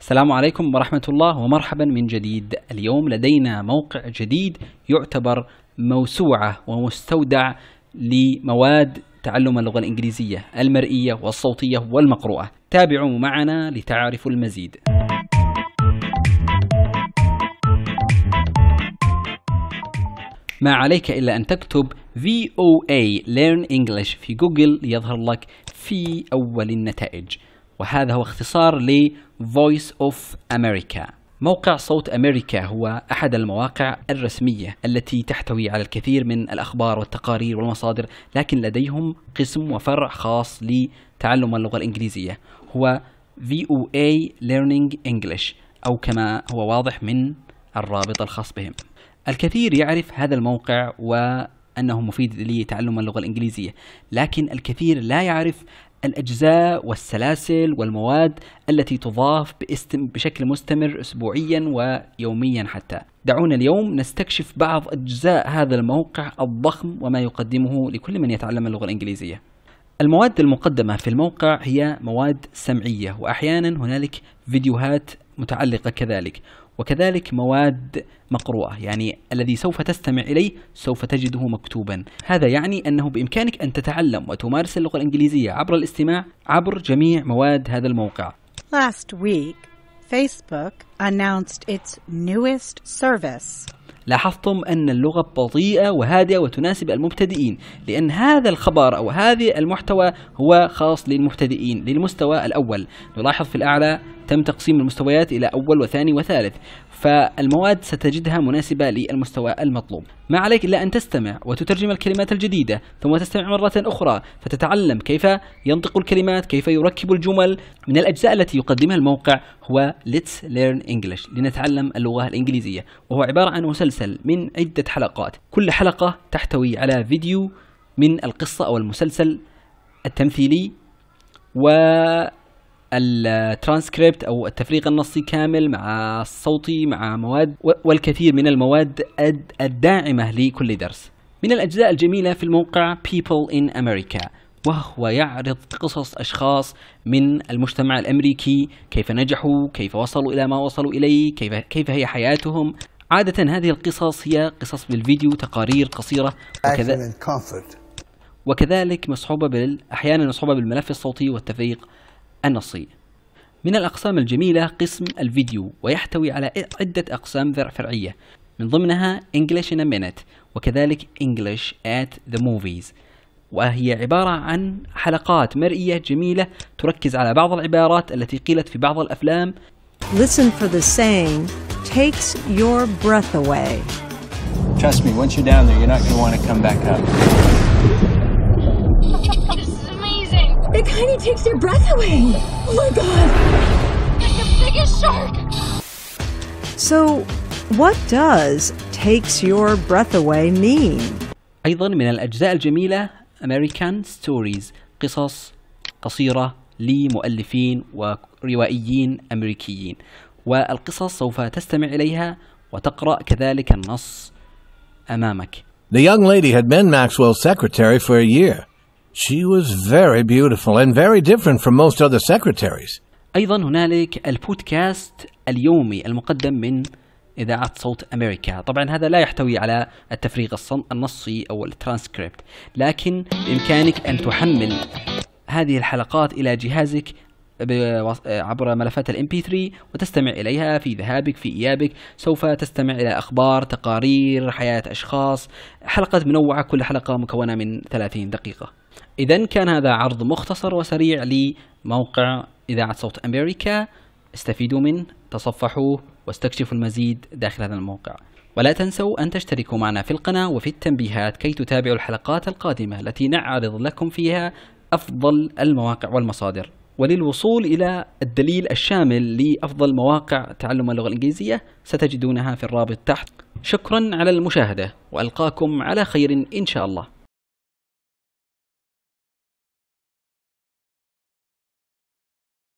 السلام عليكم ورحمة الله ومرحبا من جديد اليوم لدينا موقع جديد يعتبر موسوعة ومستودع لمواد تعلم اللغة الإنجليزية المرئية والصوتية والمقروءة تابعوا معنا لتعرفوا المزيد ما عليك إلا أن تكتب VOA Learn English في جوجل ليظهر لك في أول النتائج وهذا هو اختصار ل Voice of America موقع صوت أمريكا هو أحد المواقع الرسمية التي تحتوي على الكثير من الأخبار والتقارير والمصادر لكن لديهم قسم وفرع خاص لتعلم اللغة الإنجليزية هو VOA Learning English أو كما هو واضح من الرابط الخاص بهم الكثير يعرف هذا الموقع وأنه مفيد لتعلم اللغة الإنجليزية لكن الكثير لا يعرف الأجزاء والسلاسل والمواد التي تضاف بشكل مستمر أسبوعيا ويوميا حتى دعونا اليوم نستكشف بعض أجزاء هذا الموقع الضخم وما يقدمه لكل من يتعلم اللغة الإنجليزية المواد المقدمة في الموقع هي مواد سمعية وأحيانا هنالك فيديوهات متعلقة كذلك وكذلك مواد مقروءة يعني الذي سوف تستمع إليه سوف تجده مكتوبا هذا يعني أنه بإمكانك أن تتعلم وتمارس اللغة الإنجليزية عبر الاستماع عبر جميع مواد هذا الموقع Last week, Facebook announced its newest service. لاحظتم أن اللغة بطيئة وهادئة وتناسب المبتدئين لأن هذا الخبر أو هذه المحتوى هو خاص للمبتدئين للمستوى الأول نلاحظ في الأعلى تم تقسيم المستويات إلى أول وثاني وثالث فالمواد ستجدها مناسبة للمستوى المطلوب ما عليك إلا أن تستمع وتترجم الكلمات الجديدة ثم تستمع مرة أخرى فتتعلم كيف ينطق الكلمات كيف يركب الجمل من الأجزاء التي يقدمها الموقع هو Let's Learn English لنتعلم اللغة الإنجليزية وهو عبارة عن مسلسل من عدة حلقات كل حلقة تحتوي على فيديو من القصة أو المسلسل التمثيلي و الترانسكريبت او التفريغ النصي كامل مع الصوتي مع مواد والكثير من المواد الداعمه لكل درس. من الاجزاء الجميله في الموقع People in America وهو يعرض قصص أشخاص من المجتمع الأمريكي كيف نجحوا كيف وصلوا إلى ما وصلوا إليه كيف, كيف هي حياتهم عادة هذه القصص هي قصص بالفيديو تقارير قصيرة وكذا وكذلك مصحوبة بال... أحيانا مصحوبة بالملف الصوتي والتفريق النصي من الأقسام الجميلة قسم الفيديو ويحتوي على عدة أقسام فرعية من ضمنها English in a Minute وكذلك English at the Movies وهي عبارة عن حلقات مرئية جميلة تركز على بعض العبارات التي قيلت في بعض الأفلام Listen for the saying takes your breath away. Trust me, once you're down there, you're not going to want to come back up. It kind of takes your breath away. Oh my god. It's the biggest shark. So, what does takes your breath away mean? أيضا من الأجزاء الجميلة American Stories قصص قصيرة لمؤلفين وروائيين أمريكيين والقصص سوف تستمع إليها وتقرأ كذلك النص أمامك The young lady had been Maxwell's secretary for a year She was very beautiful and very different from most other secretaries. أيضا هنالك البودكاست اليومي المقدم من إذاعة صوت أمريكا طبعا هذا لا يحتوي على التفريغ النصي أو الترانسكريبت لكن بإمكانك أن تحمل هذه الحلقات إلى جهازك عبر ملفات الام بي 3 وتستمع اليها في ذهابك في ايابك سوف تستمع الى اخبار تقارير حياه اشخاص حلقه منوعه كل حلقه مكونه من 30 دقيقه إذا كان هذا عرض مختصر وسريع لموقع إذاعة صوت أمريكا استفيدوا منه تصفحوه واستكشفوا المزيد داخل هذا الموقع ولا تنسوا أن تشتركوا معنا في القناة وفي التنبيهات كي تتابعوا الحلقات القادمة التي نعرض لكم فيها أفضل المواقع والمصادر وللوصول إلى الدليل الشامل لأفضل مواقع تعلم اللغة الإنجليزية ستجدونها في الرابط تحت شكرا على المشاهدة وألقاكم على خير إن شاء الله